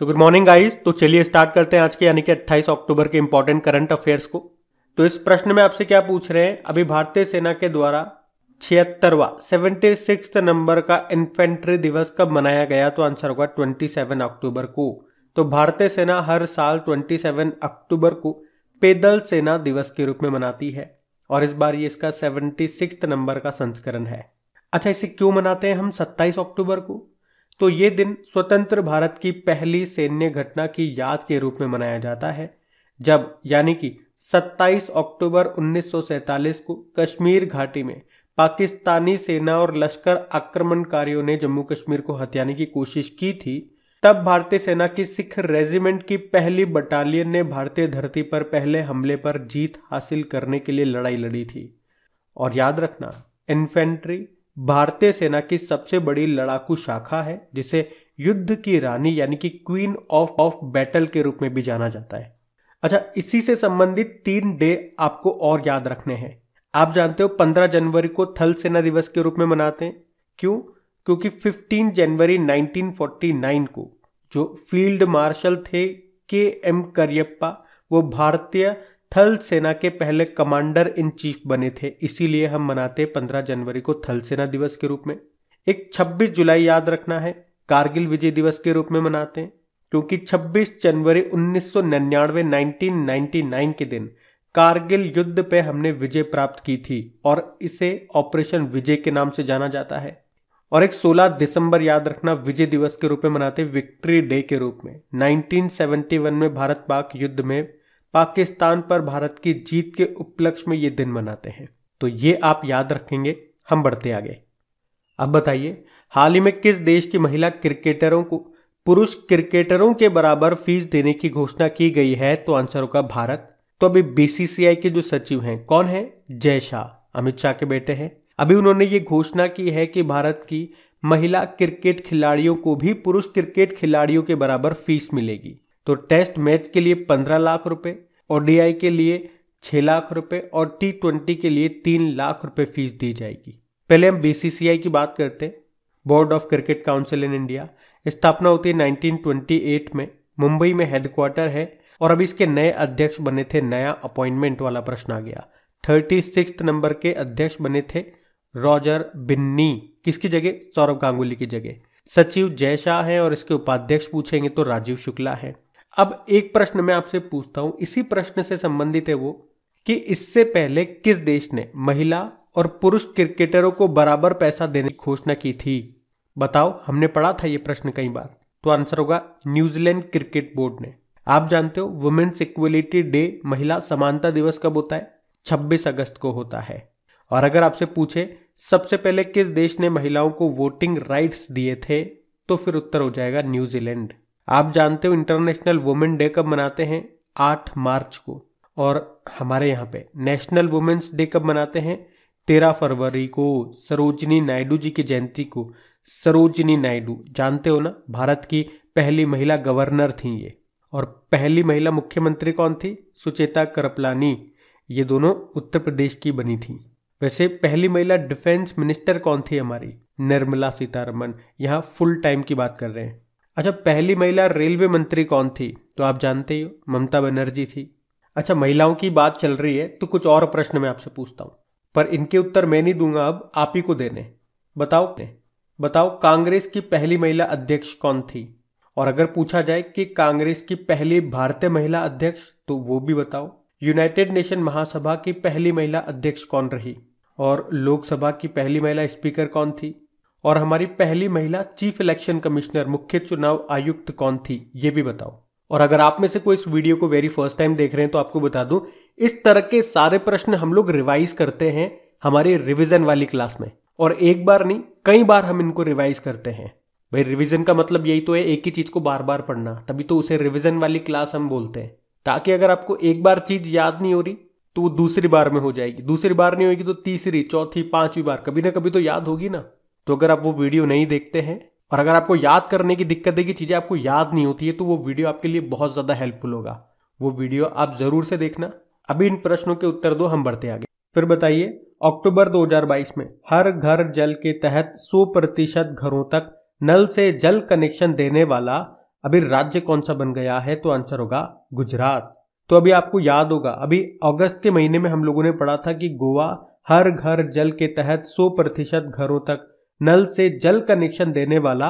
So good morning guys तो चलिए start करते हैं आज के यानी कि 28 अक्टूबर के इंपॉर्टेंट करंट अफेयर्स को तो इस प्रश्न में आपसे क्या पूछ रहे हैं अभी भारतीय सेना के द्वारा छिहत्तरवा सेवेंटी सिक्स नंबर का इन्फेंट्री दिवस कब मनाया गया तो आंसर होगा 27 अक्टूबर को तो भारतीय सेना हर साल 27 अक्टूबर को पैदल सेना दिवस के रूप में मनाती है और इस बार ये इसका सेवेंटी नंबर का संस्करण है अच्छा इसे क्यों मनाते हैं हम सत्ताईस अक्टूबर को तो ये दिन स्वतंत्र भारत की पहली सैन्य घटना की याद के रूप में मनाया जाता है जब यानी कि 27 अक्टूबर 1947 को कश्मीर घाटी में पाकिस्तानी सेना और लश्कर आक्रमणकारियों ने जम्मू कश्मीर को हत्याने की कोशिश की थी तब भारतीय सेना की सिख रेजिमेंट की पहली बटालियन ने भारतीय धरती पर पहले हमले पर जीत हासिल करने के लिए लड़ाई लड़ी थी और याद रखना इन्फेंट्री भारतीय सेना की सबसे बड़ी लड़ाकू शाखा है जिसे युद्ध की रानी यानी कि क्वीन ऑफ ऑफ बैटल के रूप में भी जाना जाता है अच्छा इसी से संबंधित तीन डे आपको और याद रखने हैं आप जानते हो पंद्रह जनवरी को थल सेना दिवस के रूप में मनाते हैं क्यों क्योंकि फिफ्टीन जनवरी 1949 को जो फील्ड मार्शल थे के एम करियप्पा वो भारतीय थल सेना के पहले कमांडर इन चीफ बने थे इसीलिए हम मनाते 15 जनवरी को थल सेना दिवस के रूप में एक 26 जुलाई याद रखना है कारगिल विजय दिवस के रूप में मनाते हैं क्योंकि 26 जनवरी 1999 1999 के दिन कारगिल युद्ध पे हमने विजय प्राप्त की थी और इसे ऑपरेशन विजय के नाम से जाना जाता है और एक 16 दिसंबर याद रखना विजय दिवस के रूप में मनाते विक्ट्री डे के रूप में 1971 में भारत पाक युद्ध में पाकिस्तान पर भारत की जीत के उपलक्ष्य में ये दिन मनाते हैं तो ये आप याद रखेंगे हम बढ़ते आगे अब बताइए हाल ही में किस देश की महिला क्रिकेटरों को पुरुष क्रिकेटरों के बराबर फीस देने की घोषणा की गई है तो आंसर होगा भारत तो अभी बीसीसीआई के जो सचिव हैं कौन है जय शाह अमित शाह के बेटे हैं अभी उन्होंने ये घोषणा की है कि भारत की महिला क्रिकेट खिलाड़ियों को भी पुरुष क्रिकेट खिलाड़ियों के बराबर फीस मिलेगी तो टेस्ट मैच के लिए पंद्रह लाख रुपए ओडीआई के लिए छः लाख रुपए और टी ट्वेंटी के लिए तीन लाख रुपए फीस दी जाएगी पहले हम बीसीसीआई की बात करते हैं board of cricket council in India स्थापना होती है नाइनटीन में मुंबई में हेडक्वार्टर है और अब इसके नए अध्यक्ष बने थे नया अपॉइंटमेंट वाला प्रश्न आ गया थर्टी सिक्स नंबर के अध्यक्ष बने थे रॉजर बिन्नी किसकी जगह सौरभ गांगुली की जगह सचिव जय शाह हैं और इसके उपाध्यक्ष पूछेंगे तो राजीव शुक्ला है अब एक प्रश्न मैं आपसे पूछता हूं इसी प्रश्न से संबंधित है वो कि इससे पहले किस देश ने महिला और पुरुष क्रिकेटरों को बराबर पैसा देने की घोषणा की थी बताओ हमने पढ़ा था ये प्रश्न कई बार तो आंसर होगा न्यूजीलैंड क्रिकेट बोर्ड ने आप जानते हो वुमेन्स इक्वलिटी डे महिला समानता दिवस कब होता है 26 अगस्त को होता है और अगर आपसे पूछे सबसे पहले किस देश ने महिलाओं को वोटिंग राइट्स दिए थे तो फिर उत्तर हो जाएगा न्यूजीलैंड आप जानते हो इंटरनेशनल वुमेन डे कब मनाते हैं आठ मार्च को और हमारे यहाँ पे नेशनल वुमेन्स डे कब मनाते हैं तेरह फरवरी को सरोजनी नायडू जी की जयंती को सरोजनी नायडू जानते हो ना भारत की पहली महिला गवर्नर थी ये और पहली महिला मुख्यमंत्री कौन थी सुचेता करपलानी ये दोनों उत्तर प्रदेश की बनी थी वैसे पहली महिला डिफेंस मिनिस्टर कौन थी हमारी निर्मला सीतारमन यहाँ फुल टाइम की बात कर रहे हैं अच्छा पहली महिला रेलवे मंत्री कौन थी तो आप जानते ही हो ममता बनर्जी थी अच्छा महिलाओं की बात चल रही है तो कुछ और प्रश्न मैं आपसे पूछता हूँ पर इनके उत्तर मैं नहीं दूंगा अब आप ही को देने बताओ ने? बताओ कांग्रेस की पहली महिला अध्यक्ष कौन थी और अगर पूछा जाए कि कांग्रेस की पहली भारतीय महिला अध्यक्ष तो वो भी बताओ यूनाइटेड नेशन महासभा की पहली महिला अध्यक्ष कौन रही और लोकसभा की पहली महिला स्पीकर कौन थी और हमारी पहली महिला चीफ इलेक्शन कमिश्नर मुख्य चुनाव आयुक्त कौन थी ये भी बताओ और अगर आप में से कोई इस वीडियो को वेरी फर्स्ट टाइम देख रहे हैं तो आपको बता दूं इस तरह के सारे प्रश्न हम लोग रिवाइज करते हैं हमारी रिविजन वाली क्लास में और एक बार नहीं कई बार हम इनको रिवाइज करते हैं भाई रिविजन का मतलब यही तो है एक ही चीज को बार बार पढ़ना तभी तो उसे रिविजन वाली क्लास हम बोलते हैं ताकि अगर आपको एक बार चीज याद नहीं हो रही तो वो दूसरी बार में हो जाएगी दूसरी बार नहीं होगी तो तीसरी चौथी पांचवी बार कभी ना कभी तो याद होगी ना तो अगर आप वो वीडियो नहीं देखते हैं और अगर आपको याद करने की दिक्कत है कि चीज़ें आपको याद नहीं होती है तो वो वीडियो आपके लिए बहुत ज़्यादा हेल्पफुल होगा वो वीडियो आप ज़रूर से देखना अभी इन प्रश्नों के उत्तर दो हम बढ़ते आगे फिर बताइए अक्टूबर 2022 में हर घर जल के तहत 100 प्रतिशत घरों तक नल से जल कनेक्शन देने वाला अभी राज्य कौन सा बन गया है तो आंसर होगा गुजरात तो अभी आपको याद होगा अभी अगस्त के महीने में हम लोगों ने पढ़ा था कि गोवा हर घर जल के तहत 100 प्रतिशत घरों तक नल से जल कनेक्शन देने वाला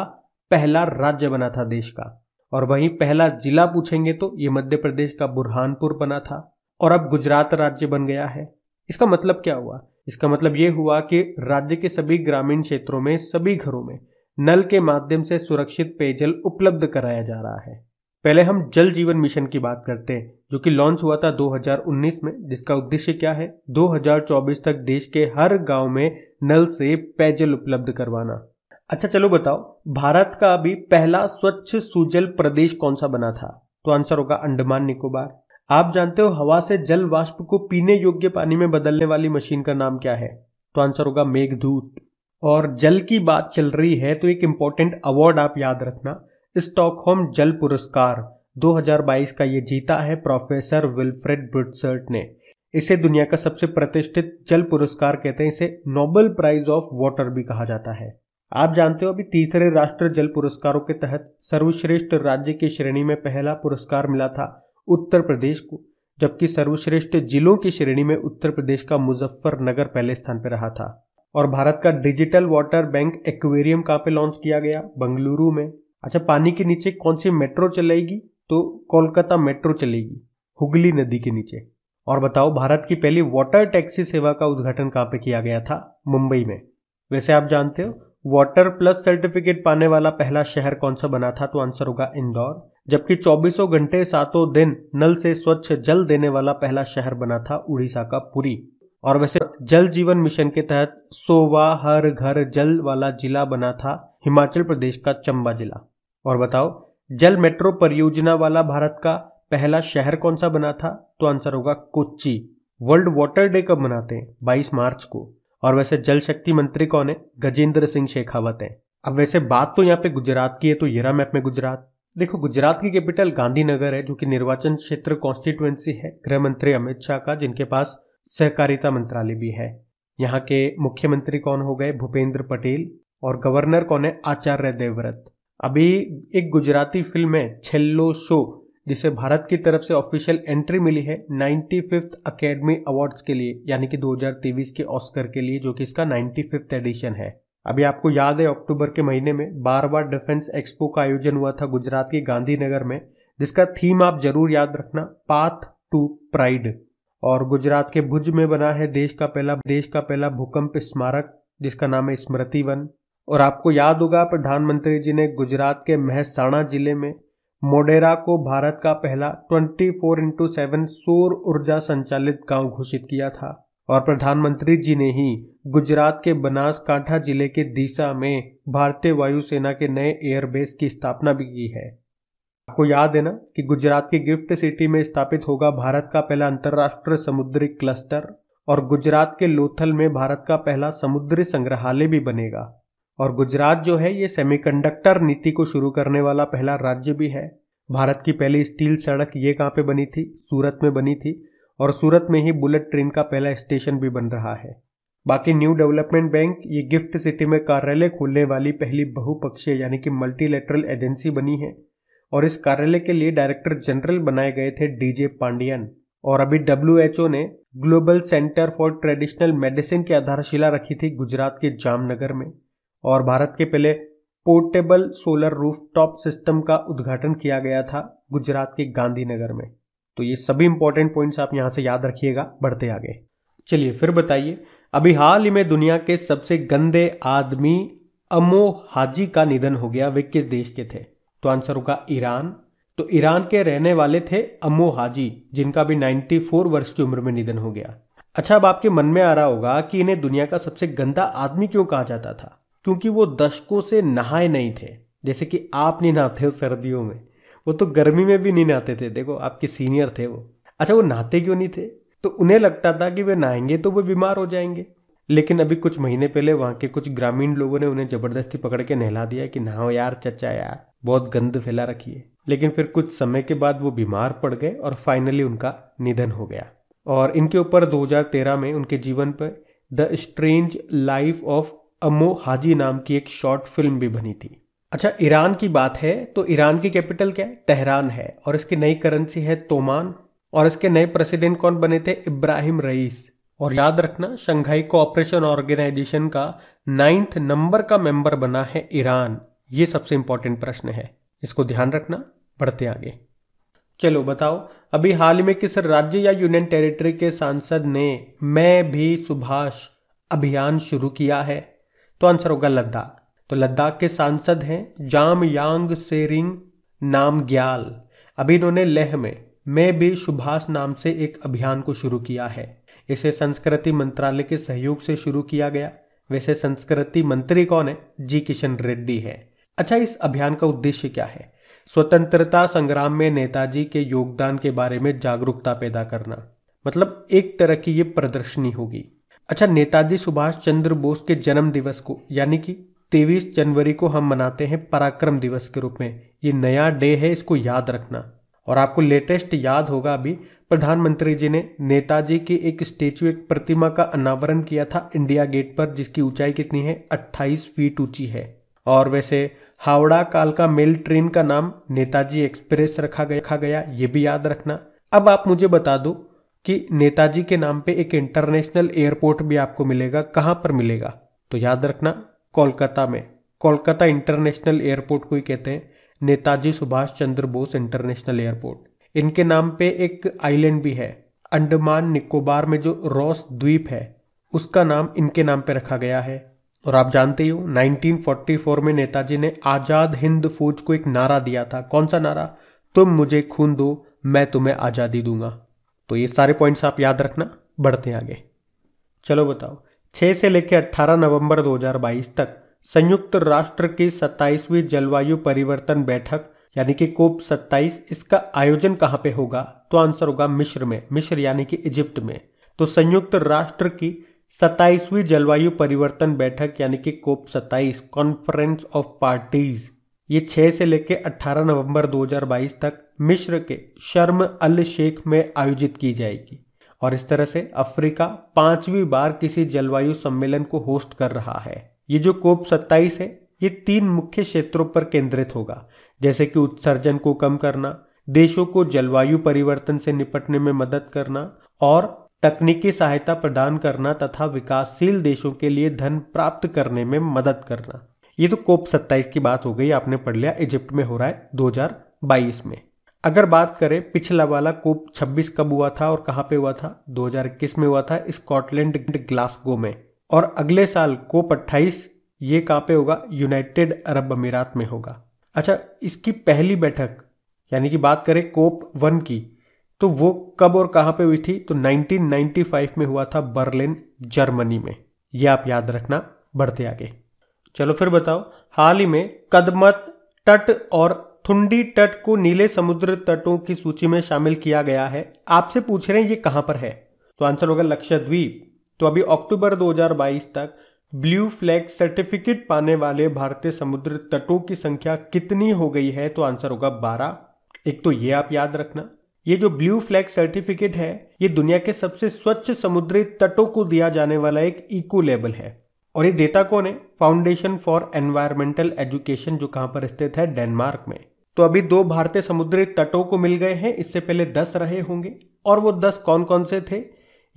पहला राज्य बना था देश का और वहीं पहला जिला पूछेंगे तो ये मध्य प्रदेश का बुरहानपुर बना था और अब गुजरात राज्य बन गया है इसका मतलब क्या हुआ इसका मतलब ये हुआ कि राज्य के सभी ग्रामीण क्षेत्रों में सभी घरों में नल के माध्यम से सुरक्षित पेयजल उपलब्ध कराया जा रहा है पहले हम जल जीवन मिशन की बात करते हैं जो कि लॉन्च हुआ था 2019 में जिसका उद्देश्य क्या है 2024 तक देश के हर गांव में नल से पेयजल उपलब्ध करवाना अच्छा चलो बताओ भारत का अभी पहला स्वच्छ सुजल प्रदेश कौन सा बना था तो आंसर होगा अंडमान निकोबार आप जानते हो हवा से जल वाष्प को पीने योग्य पानी में बदलने वाली मशीन का नाम क्या है तो आंसर होगा मेघदूत और जल की बात चल रही है तो एक इंपॉर्टेंट अवार्ड आप याद रखना स्टॉकहोम जल पुरस्कार 2022 का ये जीता है प्रोफेसर विल्फ्रेड ब्रिटसर्ट ने इसे दुनिया का सबसे प्रतिष्ठित जल पुरस्कार कहते हैं इसे नोबेल प्राइज ऑफ वाटर भी कहा जाता है आप जानते हो अभी तीसरे राष्ट्र जल पुरस्कारों के तहत सर्वश्रेष्ठ राज्य की श्रेणी में पहला पुरस्कार मिला था उत्तर प्रदेश को जबकि सर्वश्रेष्ठ जिलों की श्रेणी में उत्तर प्रदेश का मुजफ्फरनगर पहले स्थान पर रहा था और भारत का डिजिटल वाटर बैंक एक्वेरियम कहाँ पे लॉन्च किया गया बंगलुरु में अच्छा पानी के नीचे कौन सी मेट्रो चलेगी तो कोलकाता मेट्रो चलेगी हुगली नदी के नीचे और बताओ भारत की पहली वाटर टैक्सी सेवा का उद्घाटन कहाँ पे किया गया था मुंबई में वैसे आप जानते हो वाटर प्लस सर्टिफिकेट पाने वाला पहला शहर कौन सा बना था तो आंसर होगा इंदौर जबकि 2400 घंटे सातों दिन नल से स्वच्छ जल देने वाला पहला शहर बना था उड़ीसा का पुरी और वैसे जल जीवन मिशन के तहत सोवा हर घर जल वाला जिला बना था हिमाचल प्रदेश का चंबा जिला और बताओ जल मेट्रो परियोजना वाला भारत का पहला शहर कौन सा बना था तो आंसर होगा कोच्ची वर्ल्ड वाटर डे कब मनाते हैं 22 मार्च को और वैसे जल शक्ति मंत्री कौन है गजेंद्र सिंह शेखावत हैं अब वैसे बात तो यहाँ पे गुजरात की है तो येरा मैप में गुजरात देखो गुजरात की कैपिटल गांधीनगर है जो कि निर्वाचन क्षेत्र कॉन्स्टिट्युएंसी है गृह मंत्री अमित शाह का जिनके पास सहकारिता मंत्रालय भी है यहाँ के मुख्यमंत्री कौन हो गए भूपेंद्र पटेल और गवर्नर कौन है आचार्य देवव्रत अभी एक गुजराती फिल्म है छेल्लो शो जिसे भारत की तरफ से ऑफिशियल एंट्री मिली है नाइन्टी फिफ्थ अकेडमी अवार्ड्स के लिए यानी कि दो के ऑस्कर के लिए जो कि इसका नाइन्टी फिफ्थ एडिशन है अभी आपको याद है अक्टूबर के महीने में बार बार डिफेंस एक्सपो का आयोजन हुआ था गुजरात के गांधीनगर में जिसका थीम आप जरूर याद रखना पाथ टू प्राइड और गुजरात के भुज में बना है देश का पहला देश का पहला भूकंप स्मारक जिसका नाम है स्मृति वन और आपको याद होगा प्रधानमंत्री जी ने गुजरात के महसाणा जिले में मोडेरा को भारत का पहला 24 फोर इंटू सेवन सौर ऊर्जा संचालित गांव घोषित किया था और प्रधानमंत्री जी ने ही गुजरात के बनासकांठा जिले के दीसा में भारतीय वायुसेना के नए एयरबेस की स्थापना भी की है आपको याद है ना कि गुजरात की गिफ्ट सिटी में स्थापित होगा भारत का पहला अंतर्राष्ट्रीय समुद्री क्लस्टर और गुजरात के लोथल में भारत का पहला समुद्री संग्रहालय भी बनेगा और गुजरात जो है ये सेमीकंडक्टर नीति को शुरू करने वाला पहला राज्य भी है भारत की पहली स्टील सड़क ये कहाँ पे बनी थी सूरत में बनी थी और सूरत में ही बुलेट ट्रेन का पहला स्टेशन भी बन रहा है बाकी न्यू डेवलपमेंट बैंक ये गिफ्ट सिटी में कार्यालय खोलने वाली पहली बहुपक्षीय यानी कि मल्टीलेटरल एजेंसी बनी है और इस कार्यालय के लिए डायरेक्टर जनरल बनाए गए थे डीजे पांडियन और अभी डब्ल्यू ने global centre for traditional medicine की आधारशिला रखी थी गुजरात के जामनगर में और भारत के पहले portable solar roof top system का उद्घाटन किया गया था गुजरात के गांधीनगर में तो ये सभी इंपॉर्टेंट पॉइंट्स आप यहाँ से याद रखिएगा बढ़ते आगे चलिए फिर बताइए अभी हाल ही में दुनिया के सबसे गंदे आदमी अमो हाजी का निधन हो गया वे किस देश के थे तो आंसर होगा ईरान तो ईरान के रहने वाले थे अमो हाजी जिनका भी 94 वर्ष की उम्र में निधन हो गया अच्छा अब आपके मन में आ रहा होगा कि इन्हें दुनिया का सबसे गंदा आदमी क्यों कहा जाता था क्योंकि वो दशकों से नहाए नहीं थे जैसे कि आप नहीं नहाते हो सर्दियों में वो तो गर्मी में भी नहीं नहाते थे देखो आपके सीनियर थे वो अच्छा वो नहाते क्यों नहीं थे तो उन्हें लगता था कि वे नहाएंगे तो वे बीमार हो जाएंगे लेकिन अभी कुछ महीने पहले वहाँ के कुछ ग्रामीण लोगों ने उन्हें जबरदस्ती पकड़ के नहला दिया कि नहाओ यार चचा यार बहुत गंद फैला रखी है लेकिन फिर कुछ समय के बाद वो बीमार पड़ गए और फाइनली उनका निधन हो गया और इनके ऊपर 2013 में उनके जीवन पर the strange life of Amou Haji नाम की एक शॉर्ट फिल्म भी बनी थी अच्छा ईरान की बात है तो ईरान की कैपिटल क्या है तेहरान है और इसकी नई करेंसी है तोमान और इसके नए प्रेसिडेंट कौन बने थे इब्राहिम रईस और याद रखना शंघाई कोऑपरेशन ऑर्गेनाइजेशन का नाइन्थ नंबर का मेंबर बना है ईरान ये सबसे इंपॉर्टेंट प्रश्न है इसको ध्यान रखना बढ़ते आगे चलो बताओ अभी हाल ही में किस राज्य या यूनियन टेरिटरी के सांसद ने मैं भी सुभाष अभियान शुरू किया है तो आंसर होगा लद्दाख तो लद्दाख के सांसद हैं जाम यांग सेरिंग ग्याल अभी इन्होंने लेह में मैं भी सुभाष नाम से एक अभियान को शुरू किया है इसे संस्कृति मंत्रालय के सहयोग से शुरू किया गया वैसे संस्कृति मंत्री कौन है जी किशन रेड्डी है अच्छा इस अभियान का उद्देश्य क्या है स्वतंत्रता संग्राम में नेताजी के योगदान के बारे में जागरूकता पैदा करना मतलब एक तरह की ये प्रदर्शनी होगी अच्छा नेताजी सुभाष चंद्र बोस के जन्म दिवस को यानी कि तेईस जनवरी को हम मनाते हैं पराक्रम दिवस के रूप में ये नया डे है इसको याद रखना और आपको लेटेस्ट याद होगा अभी प्रधानमंत्री जी ने नेताजी की एक स्टेचू एक प्रतिमा का अनावरण किया था इंडिया गेट पर जिसकी ऊंचाई कितनी है 28 फीट ऊंची है और वैसे हावड़ा कालका मेल ट्रेन का नाम नेताजी एक्सप्रेस रखा गया, रखा गया ये भी याद रखना अब आप मुझे बता दो कि नेताजी के नाम पे एक इंटरनेशनल एयरपोर्ट भी आपको मिलेगा कहाँ पर मिलेगा तो याद रखना कोलकाता में कोलकाता इंटरनेशनल एयरपोर्ट को ही कहते हैं नेताजी सुभाष चंद्र बोस इंटरनेशनल एयरपोर्ट इनके नाम पे एक आइलैंड भी है अंडमान निकोबार में जो रॉस द्वीप है उसका नाम इनके नाम पे रखा गया है और आप जानते हो 1944 में नेताजी ने आज़ाद हिंद फौज को एक नारा दिया था कौन सा नारा तुम मुझे खून दो मैं तुम्हें आज़ादी दूंगा तो ये सारे पॉइंट्स आप याद रखना बढ़ते हैं आगे चलो बताओ 6 से लेकर 18 नवंबर 2022 तक संयुक्त राष्ट्र की 27वीं जलवायु परिवर्तन बैठक यानी कि कोप 27 इसका आयोजन कहाँ पे होगा तो आंसर होगा मिश्र में मिश्र यानी कि इजिप्ट में तो संयुक्त राष्ट्र की 27वीं जलवायु परिवर्तन बैठक यानी कि कोप 27 कॉन्फ्रेंस ऑफ पार्टीज ये 6 से लेकर 18 नवंबर 2022 तक मिश्र के शर्म अल शेख में आयोजित की जाएगी और इस तरह से अफ्रीका पांचवी बार किसी जलवायु सम्मेलन को होस्ट कर रहा है ये जो कोप सत्ताईस है ये तीन मुख्य क्षेत्रों पर केंद्रित होगा जैसे कि उत्सर्जन को कम करना देशों को जलवायु परिवर्तन से निपटने में मदद करना और तकनीकी सहायता प्रदान करना तथा विकासशील देशों के लिए धन प्राप्त करने में मदद करना ये तो कोप सत्ताईस की बात हो गई आपने पढ़ लिया इजिप्ट में हो रहा है 2022 में अगर बात करें पिछला वाला कोप 26 कब हुआ था और कहाँ पे हुआ था 2021 में हुआ था स्कॉटलैंड ग्लासगो में और अगले साल कोप 28 ये कहाँ पे होगा यूनाइटेड अरब अमीरात में होगा अच्छा इसकी पहली बैठक यानी कि बात करें कोप वन की तो वो कब और कहाँ पे हुई थी तो 1995 में हुआ था बर्लिन जर्मनी में ये आप याद रखना बढ़ते आगे चलो फिर बताओ हाल ही में कदमत तट और थुंडी तट को नीले समुद्र तटों की सूची में शामिल किया गया है आपसे पूछ रहे हैं ये कहां पर है तो आंसर होगा लक्षद्वीप तो अभी अक्टूबर 2022 तक ब्लू फ्लैग सर्टिफिकेट पाने वाले भारतीय समुद्र तटों की संख्या कितनी हो गई है तो आंसर होगा बारह एक तो ये आप याद रखना ये जो ब्लू फ्लैग सर्टिफिकेट है ये दुनिया के सबसे स्वच्छ समुद्री तटों को दिया जाने वाला एक इको लेबल है और ये देता कौन है फाउंडेशन फॉर एनवायरमेंटल एजुकेशन जो कहां पर स्थित है डेनमार्क में तो अभी दो भारतीय समुद्री तटों को मिल गए हैं इससे पहले दस रहे होंगे और वो दस कौन कौन से थे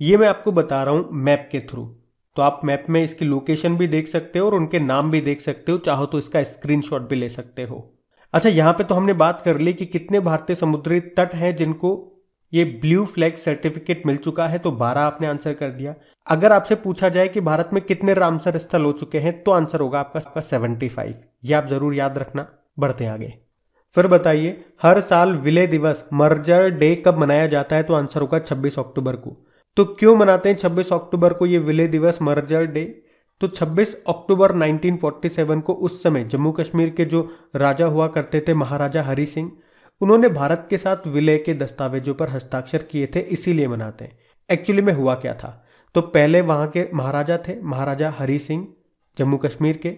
ये मैं आपको बता रहा हूँ मैप के थ्रू तो आप मैप में इसकी लोकेशन भी देख सकते हो और उनके नाम भी देख सकते हो चाहो तो इसका स्क्रीनशॉट भी ले सकते हो अच्छा यहाँ पे तो हमने बात कर ली कि कितने भारतीय समुद्री तट हैं जिनको ये ब्लू फ्लैग सर्टिफिकेट मिल चुका है तो 12 आपने आंसर कर दिया अगर आपसे पूछा जाए कि भारत में कितने रामसर स्थल हो चुके हैं तो आंसर होगा आपका आपका 75 ये आप जरूर याद रखना बढ़ते आगे फिर बताइए हर साल विलय दिवस मर्जर डे कब मनाया जाता है तो आंसर होगा 26 अक्टूबर को तो क्यों मनाते हैं 26 अक्टूबर को ये विलय दिवस मर्जर डे तो 26 अक्टूबर 1947 को उस समय जम्मू कश्मीर के जो राजा हुआ करते थे महाराजा हरि सिंह उन्होंने भारत के साथ विलय के दस्तावेजों पर हस्ताक्षर किए थे इसीलिए मनाते हैं एक्चुअली में हुआ क्या था तो पहले वहां के महाराजा थे महाराजा हरि सिंह जम्मू कश्मीर के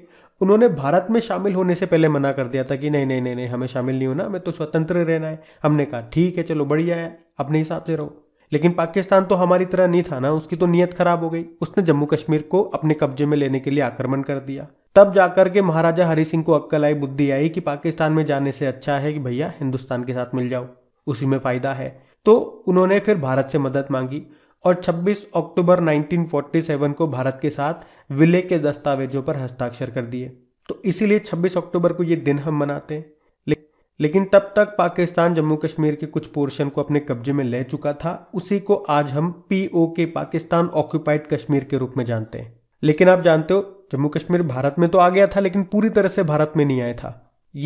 उन्होंने भारत में शामिल होने से पहले मना कर दिया था कि नहीं नहीं नहीं नहीं हमें शामिल नहीं होना हमें तो स्वतंत्र रहना है हमने कहा ठीक है चलो बढ़िया है अपने हिसाब से रहो लेकिन पाकिस्तान तो हमारी तरह नहीं था ना उसकी तो नीयत खराब हो गई उसने जम्मू कश्मीर को अपने कब्जे में लेने के लिए आक्रमण कर दिया तब जाकर के महाराजा हरि सिंह को अक्कल आई बुद्धि आई कि पाकिस्तान में जाने से अच्छा है कि भैया हिंदुस्तान के साथ मिल जाओ उसी में फायदा है तो उन्होंने फिर भारत से मदद मांगी और 26 अक्टूबर 1947 को भारत के साथ विलय के दस्तावेजों पर हस्ताक्षर कर दिए तो इसीलिए 26 अक्टूबर को ये दिन हम मनाते हैं ले, लेकिन तब तक पाकिस्तान जम्मू कश्मीर के कुछ पोर्शन को अपने कब्जे में ले चुका था उसी को आज हम पीओ के पाकिस्तान ऑक्यूपाइड कश्मीर के रूप में जानते हैं लेकिन आप जानते हो जम्मू कश्मीर भारत में तो आ गया था लेकिन पूरी तरह से भारत में नहीं आया था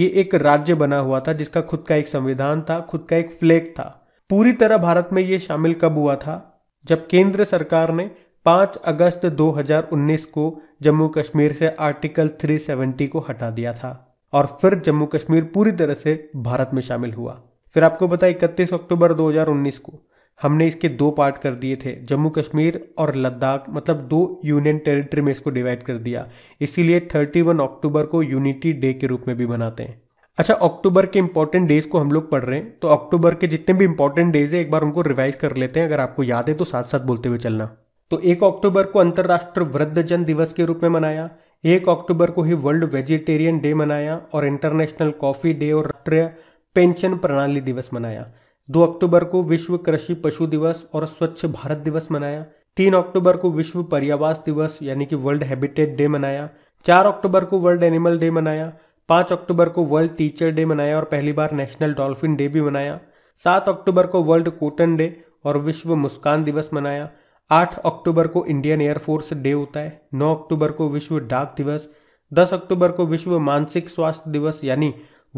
ये एक राज्य बना हुआ था जिसका खुद का एक संविधान था खुद का एक फ्लैग था पूरी तरह भारत में ये शामिल कब हुआ था जब केंद्र सरकार ने 5 अगस्त 2019 को जम्मू कश्मीर से आर्टिकल 370 को हटा दिया था और फिर जम्मू कश्मीर पूरी तरह से भारत में शामिल हुआ फिर आपको बताया इकतीस अक्टूबर 2019 को हमने इसके दो पार्ट कर दिए थे जम्मू कश्मीर और लद्दाख मतलब दो यूनियन टेरिटरी में इसको डिवाइड कर दिया इसीलिए 31 अक्टूबर को यूनिटी डे के रूप में भी मनाते हैं अच्छा अक्टूबर के इंपॉर्टेंट डेज को हम लोग पढ़ रहे हैं तो अक्टूबर के जितने भी इंपॉर्टेंट डेज है एक बार उनको रिवाइज कर लेते हैं अगर आपको याद है तो साथ साथ बोलते हुए चलना तो एक अक्टूबर को अंतर्राष्ट्रीय वृद्ध जन दिवस के रूप में मनाया एक अक्टूबर को ही वर्ल्ड वेजिटेरियन डे मनाया और इंटरनेशनल कॉफी डे और राष्ट्रीय पेंशन प्रणाली दिवस मनाया दो अक्टूबर को विश्व कृषि पशु दिवस और स्वच्छ भारत दिवस मनाया तीन अक्टूबर को विश्व पर्यावास दिवस यानी कि वर्ल्ड हैबिटेट डे मनाया चार अक्टूबर को वर्ल्ड एनिमल डे मनाया पाँच अक्टूबर को वर्ल्ड टीचर डे मनाया और पहली बार नेशनल डॉल्फिन डे भी मनाया सात अक्टूबर को वर्ल्ड कोटन डे और विश्व मुस्कान दिवस मनाया आठ अक्टूबर को इंडियन एयरफोर्स डे होता है नौ अक्टूबर को विश्व डाक दिवस दस अक्टूबर को विश्व मानसिक स्वास्थ्य दिवस यानी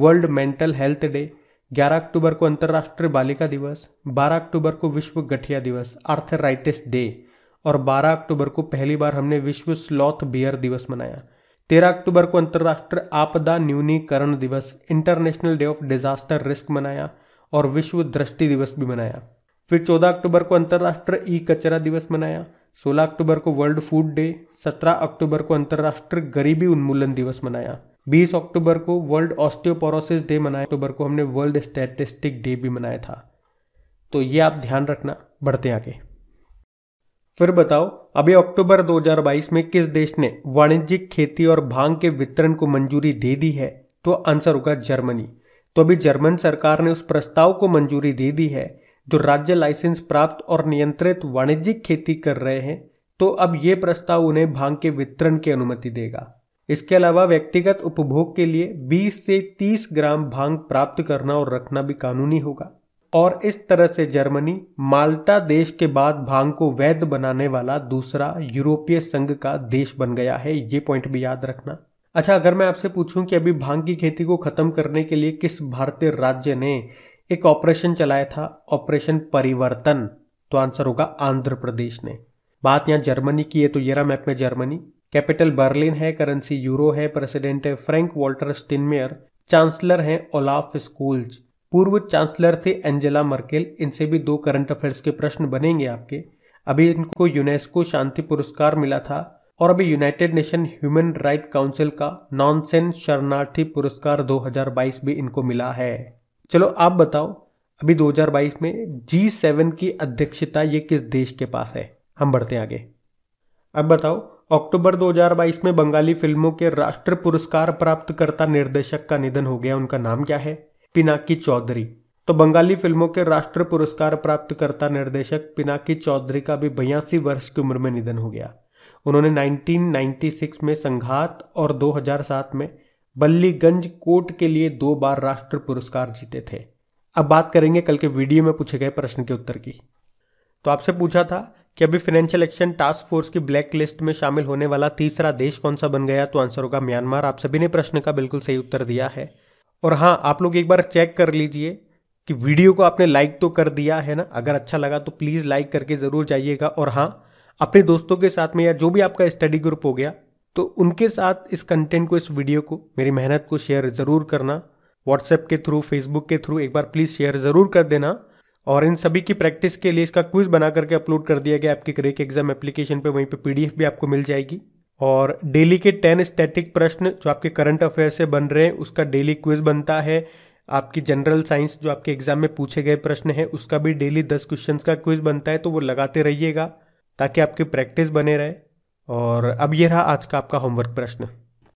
वर्ल्ड मेंटल हेल्थ डे ग्यारह अक्टूबर को अंतर्राष्ट्रीय बालिका दिवस बारह अक्टूबर को विश्व गठिया दिवस आर्थराइटिस डे और 12 अक्टूबर को पहली बार हमने विश्व स्लॉथ बियर दिवस मनाया तेरह अक्टूबर को अंतर्राष्ट्रीय आपदा न्यूनीकरण दिवस international day of disaster risk मनाया और विश्व दृष्टि दिवस भी मनाया फिर चौदह अक्टूबर को अंतर्राष्ट्रीय ई कचरा दिवस मनाया सोलह अक्टूबर को वर्ल्ड फूड डे सत्रह अक्टूबर को अंतर्राष्ट्रीय गरीबी उन्मूलन दिवस मनाया बीस अक्टूबर को वर्ल्ड ऑस्टियोपोरोसिस डे मनाया अक्टूबर को हमने वर्ल्ड स्टैटिस्टिक डे भी मनाया था तो ये आप ध्यान रखना बढ़ते आगे फिर बताओ अभी अक्टूबर 2022 में किस देश ने वाणिज्यिक खेती और भांग के वितरण को मंजूरी दे दी है तो आंसर होगा जर्मनी तो अभी जर्मन सरकार ने उस प्रस्ताव को मंजूरी दे दी है जो राज्य लाइसेंस प्राप्त और नियंत्रित वाणिज्यिक खेती कर रहे हैं तो अब ये प्रस्ताव उन्हें भांग के वितरण की अनुमति देगा इसके अलावा व्यक्तिगत उपभोग के लिए 20 से 30 ग्राम भांग प्राप्त करना और रखना भी कानूनी होगा और इस तरह से जर्मनी माल्टा देश के बाद भांग को वैध बनाने वाला दूसरा यूरोपीय संघ का देश बन गया है ये पॉइंट भी याद रखना अच्छा अगर मैं आपसे पूछूं कि अभी भांग की खेती को खत्म करने के लिए किस भारतीय राज्य ने एक ऑपरेशन चलाया था ऑपरेशन परिवर्तन तो आंसर होगा आंध्र प्रदेश ने बात यहाँ जर्मनी की है तो येरा मैप में जर्मनी कैपिटल बर्लिन है करेंसी यूरो है प्रेसिडेंट है फ्रैंक वॉल्टर स्टिनमेयर चांसलर हैं ओलाफ स्कूल्स पूर्व चांसलर थे एंजेला मर्केल इनसे भी दो करंट अफेयर्स के प्रश्न बनेंगे आपके अभी इनको यूनेस्को शांति पुरस्कार मिला था और अभी United Nation human right council का नॉनसेन शरणार्थी पुरस्कार 2022 भी इनको मिला है चलो आप बताओ अभी 2022 में जी सेवन की अध्यक्षता ये किस देश के पास है हम बढ़ते आगे अब बताओ अक्टूबर 2022 में बंगाली फिल्मों के राष्ट्र पुरस्कार प्राप्तकर्ता निर्देशक का निधन हो गया उनका नाम क्या है पिनाकी चौधरी तो बंगाली फिल्मों के राष्ट्र पुरस्कार प्राप्तकर्ता निर्देशक पिनाकी चौधरी का भी बयासी वर्ष की उम्र में निधन हो गया उन्होंने 1996 में संघात और 2007 में बल्लीगंज कोर्ट के लिए दो बार राष्ट्र पुरस्कार जीते थे अब बात करेंगे कल के वीडियो में पूछे गए प्रश्न के उत्तर की तो आपसे पूछा था कि अभी फाइनेंशियल एक्शन टास्क फोर्स की ब्लैक लिस्ट में शामिल होने वाला तीसरा देश कौन सा बन गया तो आंसर होगा म्यांमार आप सभी ने प्रश्न का बिल्कुल सही उत्तर दिया है और हाँ आप लोग एक बार चेक कर लीजिए कि वीडियो को आपने लाइक तो कर दिया है ना अगर अच्छा लगा तो प्लीज़ लाइक करके ज़रूर जाइएगा और हाँ अपने दोस्तों के साथ में या जो भी आपका स्टडी ग्रुप हो गया तो उनके साथ इस कंटेंट को इस वीडियो को मेरी मेहनत को शेयर ज़रूर करना व्हाट्सएप के थ्रू फेसबुक के थ्रू एक बार प्लीज़ शेयर ज़रूर कर देना और इन सभी की प्रैक्टिस के लिए इसका क्विज बना करके अपलोड कर दिया गया आपके क्रेक एग्जाम एप्लीकेशन पे वहीं पे पीडीएफ भी आपको मिल जाएगी और डेली के टेन स्टैटिक प्रश्न जो आपके करंट अफेयर से बन रहे हैं उसका डेली क्विज बनता है आपकी जनरल साइंस जो आपके एग्जाम में पूछे गए प्रश्न हैं उसका भी डेली दस क्वेश्चन का क्विज बनता है तो वो लगाते रहिएगा ताकि आपकी प्रैक्टिस बने रहे और अब ये रहा आज का आपका होमवर्क प्रश्न